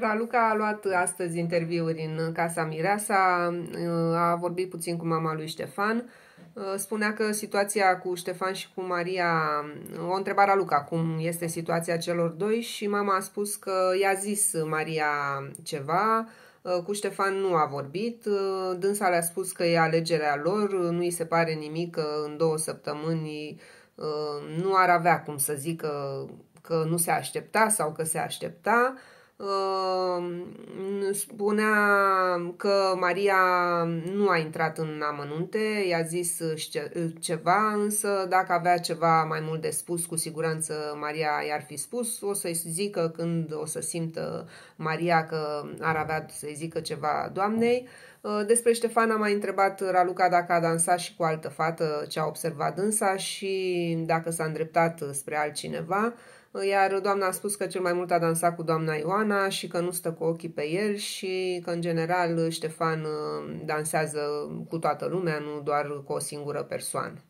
Raluca a luat astăzi interviuri în Casa Mireasa, a vorbit puțin cu mama lui Ștefan, spunea că situația cu Ștefan și cu Maria, o întreba Raluca cum este situația celor doi și mama a spus că i-a zis Maria ceva, cu Ștefan nu a vorbit, dânsa le-a spus că e alegerea lor, nu i se pare nimic că în două săptămâni uh, nu ar avea cum să zică că nu se aștepta sau că se aștepta, spunea că Maria nu a intrat în amănunte, i-a zis ceva, însă dacă avea ceva mai mult de spus, cu siguranță Maria i-ar fi spus. O să-i zică când o să simtă Maria că ar avea să-i zică ceva doamnei. Uh, despre Ștefan m-a întrebat Raluca dacă a dansat și cu altă fată ce a observat dânsa și dacă s-a îndreptat spre altcineva iar doamna a spus că cel mai mult a dansat cu doamna Ioana, Ștefana și că nu stă cu ochii pe el și că, în general, Ștefan uh, dansează cu toată lumea, nu doar cu o singură persoană.